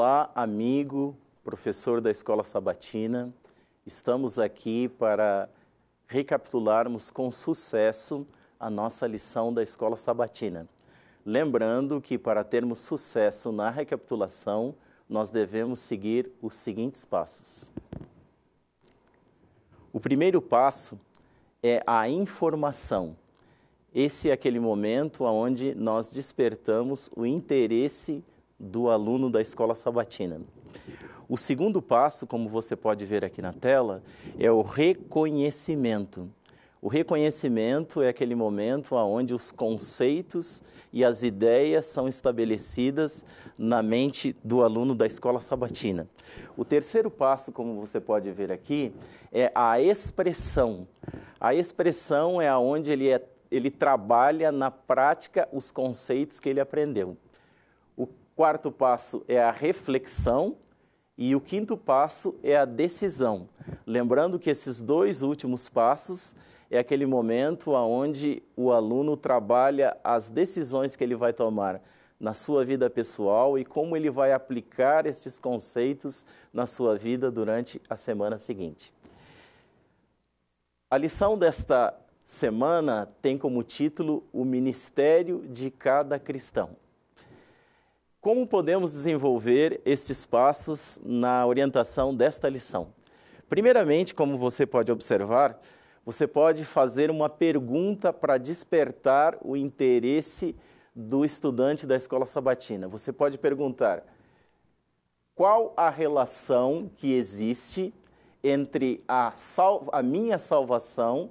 Olá, amigo, professor da Escola Sabatina. Estamos aqui para recapitularmos com sucesso a nossa lição da Escola Sabatina. Lembrando que para termos sucesso na recapitulação, nós devemos seguir os seguintes passos. O primeiro passo é a informação. Esse é aquele momento onde nós despertamos o interesse do aluno da escola sabatina. O segundo passo, como você pode ver aqui na tela, é o reconhecimento. O reconhecimento é aquele momento onde os conceitos e as ideias são estabelecidas na mente do aluno da escola sabatina. O terceiro passo, como você pode ver aqui, é a expressão. A expressão é onde ele, é, ele trabalha na prática os conceitos que ele aprendeu quarto passo é a reflexão e o quinto passo é a decisão. Lembrando que esses dois últimos passos é aquele momento onde o aluno trabalha as decisões que ele vai tomar na sua vida pessoal e como ele vai aplicar esses conceitos na sua vida durante a semana seguinte. A lição desta semana tem como título O Ministério de Cada Cristão. Como podemos desenvolver esses passos na orientação desta lição? Primeiramente, como você pode observar, você pode fazer uma pergunta para despertar o interesse do estudante da escola sabatina. Você pode perguntar: qual a relação que existe entre a, a minha salvação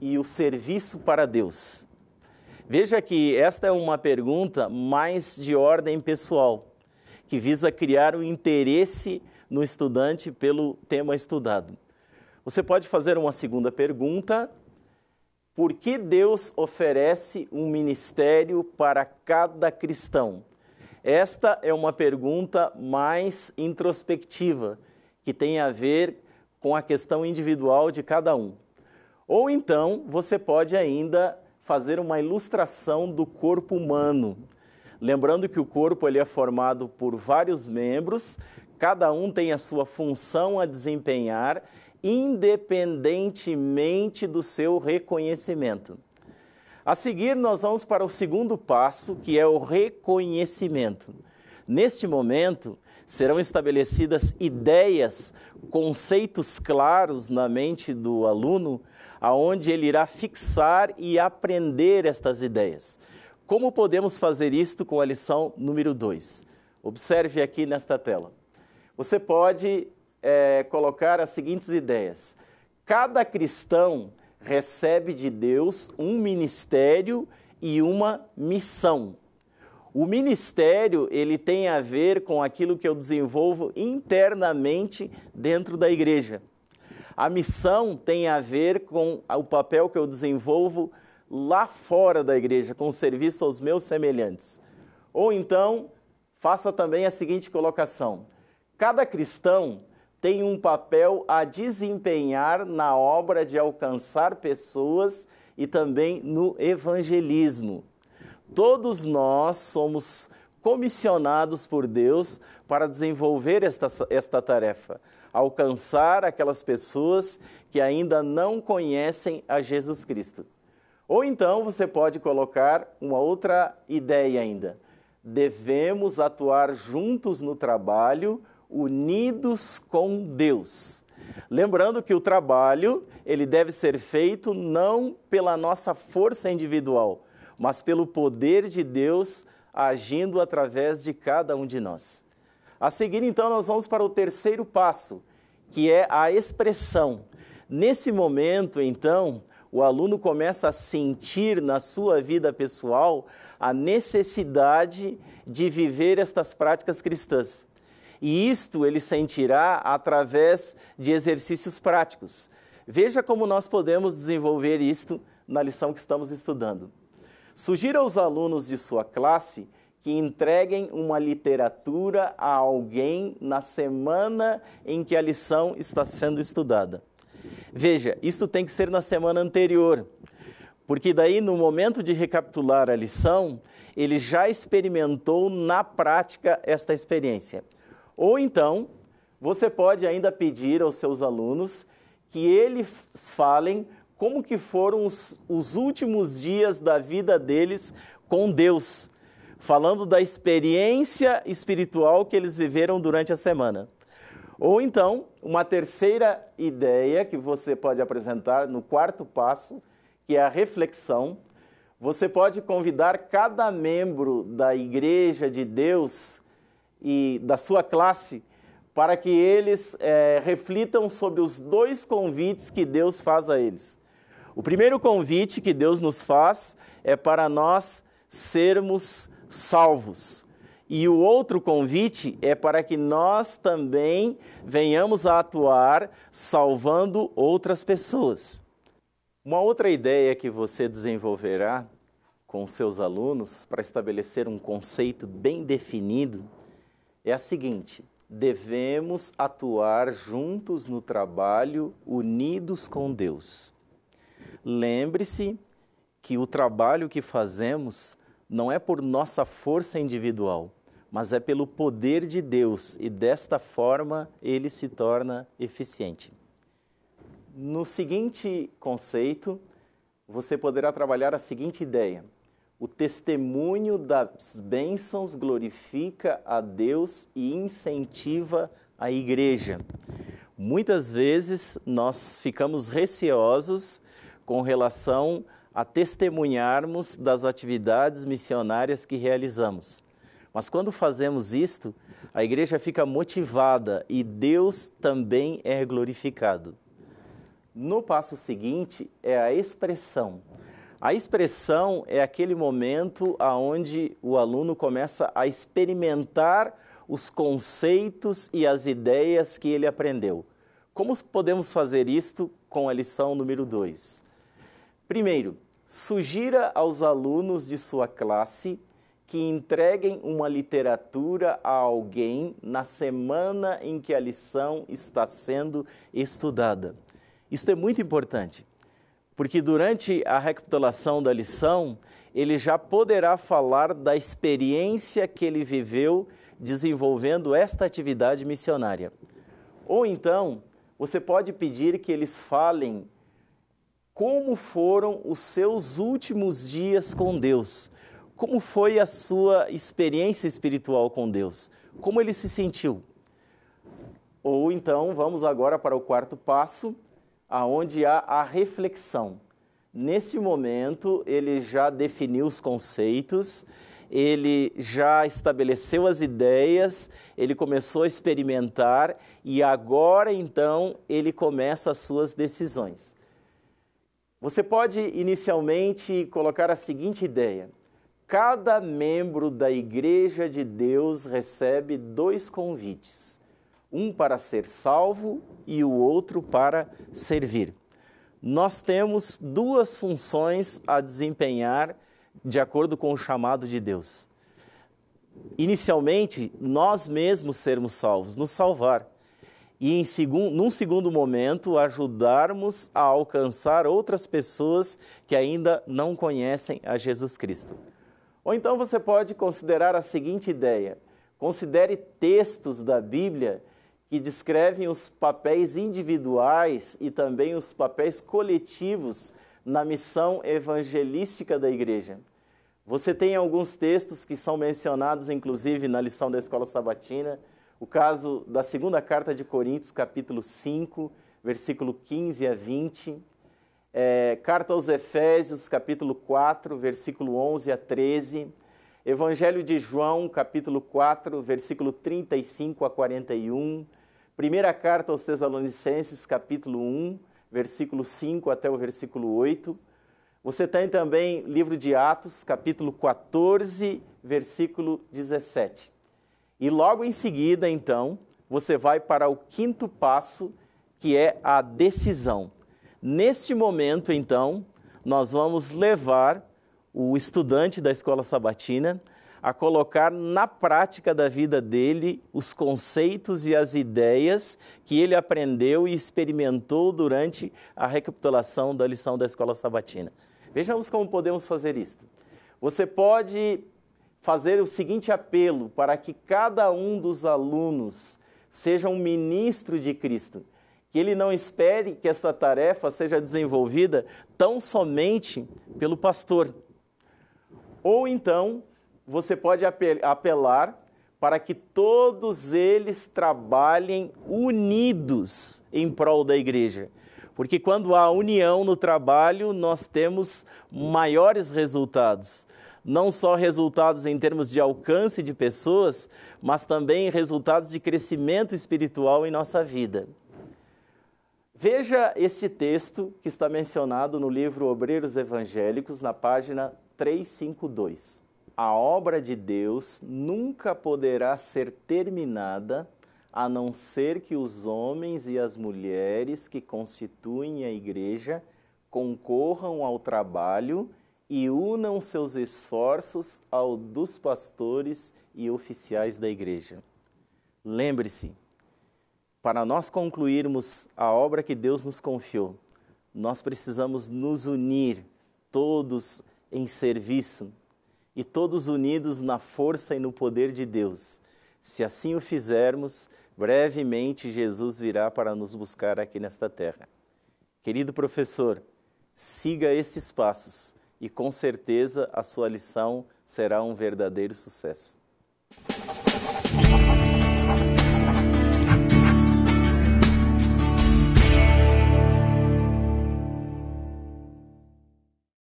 e o serviço para Deus? Veja que esta é uma pergunta mais de ordem pessoal, que visa criar o um interesse no estudante pelo tema estudado. Você pode fazer uma segunda pergunta: por que Deus oferece um ministério para cada cristão? Esta é uma pergunta mais introspectiva, que tem a ver com a questão individual de cada um. Ou então, você pode ainda fazer uma ilustração do corpo humano. Lembrando que o corpo ele é formado por vários membros, cada um tem a sua função a desempenhar, independentemente do seu reconhecimento. A seguir, nós vamos para o segundo passo, que é o reconhecimento. Neste momento, serão estabelecidas ideias, conceitos claros na mente do aluno, aonde ele irá fixar e aprender estas ideias. Como podemos fazer isto com a lição número 2? Observe aqui nesta tela. Você pode é, colocar as seguintes ideias. Cada cristão recebe de Deus um ministério e uma missão. O ministério, ele tem a ver com aquilo que eu desenvolvo internamente dentro da igreja. A missão tem a ver com o papel que eu desenvolvo lá fora da igreja, com o serviço aos meus semelhantes. Ou então, faça também a seguinte colocação: cada cristão tem um papel a desempenhar na obra de alcançar pessoas e também no evangelismo. Todos nós somos comissionados por Deus para desenvolver esta, esta tarefa, alcançar aquelas pessoas que ainda não conhecem a Jesus Cristo. Ou então você pode colocar uma outra ideia ainda. Devemos atuar juntos no trabalho, unidos com Deus. Lembrando que o trabalho, ele deve ser feito não pela nossa força individual, mas pelo poder de Deus agindo através de cada um de nós. A seguir, então, nós vamos para o terceiro passo, que é a expressão. Nesse momento, então, o aluno começa a sentir na sua vida pessoal a necessidade de viver estas práticas cristãs. E isto ele sentirá através de exercícios práticos. Veja como nós podemos desenvolver isto na lição que estamos estudando. Sugira aos alunos de sua classe que entreguem uma literatura a alguém na semana em que a lição está sendo estudada. Veja, isto tem que ser na semana anterior, porque daí no momento de recapitular a lição, ele já experimentou na prática esta experiência. Ou então, você pode ainda pedir aos seus alunos que eles falem como que foram os, os últimos dias da vida deles com Deus, falando da experiência espiritual que eles viveram durante a semana. Ou então, uma terceira ideia que você pode apresentar no quarto passo, que é a reflexão. Você pode convidar cada membro da Igreja de Deus e da sua classe para que eles é, reflitam sobre os dois convites que Deus faz a eles. O primeiro convite que Deus nos faz é para nós sermos salvos. E o outro convite é para que nós também venhamos a atuar salvando outras pessoas. Uma outra ideia que você desenvolverá com seus alunos para estabelecer um conceito bem definido é a seguinte: devemos atuar juntos no trabalho, unidos com Deus. Lembre-se que o trabalho que fazemos não é por nossa força individual, mas é pelo poder de Deus e desta forma ele se torna eficiente. No seguinte conceito, você poderá trabalhar a seguinte ideia: o testemunho das bênçãos glorifica a Deus e incentiva a igreja. Muitas vezes nós ficamos receosos com relação a testemunharmos das atividades missionárias que realizamos. Mas quando fazemos isto, a igreja fica motivada e Deus também é glorificado. No passo seguinte é a expressão. A expressão é aquele momento aonde o aluno começa a experimentar os conceitos e as ideias que ele aprendeu. Como podemos fazer isto com a lição número 2? Primeiro, sugira aos alunos de sua classe que entreguem uma literatura a alguém na semana em que a lição está sendo estudada. Isto é muito importante, porque durante a recapitulação da lição, ele já poderá falar da experiência que ele viveu desenvolvendo esta atividade missionária. Ou então, você pode pedir que eles falem como foram os seus últimos dias com Deus. Como foi a sua experiência espiritual com Deus? Como ele se sentiu? Ou então, vamos agora para o quarto passo, aonde há a reflexão. Nesse momento, ele já definiu os conceitos, ele já estabeleceu as ideias, ele começou a experimentar e agora então ele começa as suas decisões. Você pode inicialmente colocar a seguinte ideia: cada membro da Igreja de Deus recebe dois convites, um para ser salvo e o outro para servir. Nós temos duas funções a desempenhar de acordo com o chamado de Deus. Inicialmente, nós mesmos sermos salvos, nos salvar e, em segundo, num segundo momento, ajudarmos a alcançar outras pessoas que ainda não conhecem a Jesus Cristo. Ou então você pode considerar a seguinte ideia: considere textos da Bíblia que descrevem os papéis individuais e também os papéis coletivos na missão evangelística da igreja. Você tem alguns textos que são mencionados, inclusive, na lição da escola sabatina o caso da segunda carta de Coríntios, capítulo 5, versículo 15 a 20, é, carta aos Efésios, capítulo 4, versículo 11 a 13, Evangelho de João, capítulo 4, versículo 35 a 41, primeira carta aos Tesalonicenses, capítulo 1, versículo 5 até o versículo 8. Você tem também livro de Atos, capítulo 14, versículo 17. E logo em seguida, então, você vai para o quinto passo, que é a decisão. Neste momento, então, nós vamos levar o estudante da escola sabatina a colocar na prática da vida dele os conceitos e as ideias que ele aprendeu e experimentou durante a recapitulação da lição da escola sabatina. Vejamos como podemos fazer isto. Você pode fazer o seguinte apelo para que cada um dos alunos seja um ministro de Cristo, que ele não espere que esta tarefa seja desenvolvida tão somente pelo pastor. Ou então, você pode apelar para que todos eles trabalhem unidos em prol da igreja. Porque quando há união no trabalho, nós temos maiores resultados não só resultados em termos de alcance de pessoas, mas também resultados de crescimento espiritual em nossa vida. Veja este texto que está mencionado no livro Obreiros Evangélicos, na página 352. A obra de Deus nunca poderá ser terminada a não ser que os homens e as mulheres que constituem a igreja concorram ao trabalho e unam seus esforços ao dos pastores e oficiais da igreja. Lembre-se, para nós concluirmos a obra que Deus nos confiou, nós precisamos nos unir todos em serviço e todos unidos na força e no poder de Deus. Se assim o fizermos, brevemente Jesus virá para nos buscar aqui nesta terra. Querido professor, siga esses passos e com certeza a sua lição será um verdadeiro sucesso.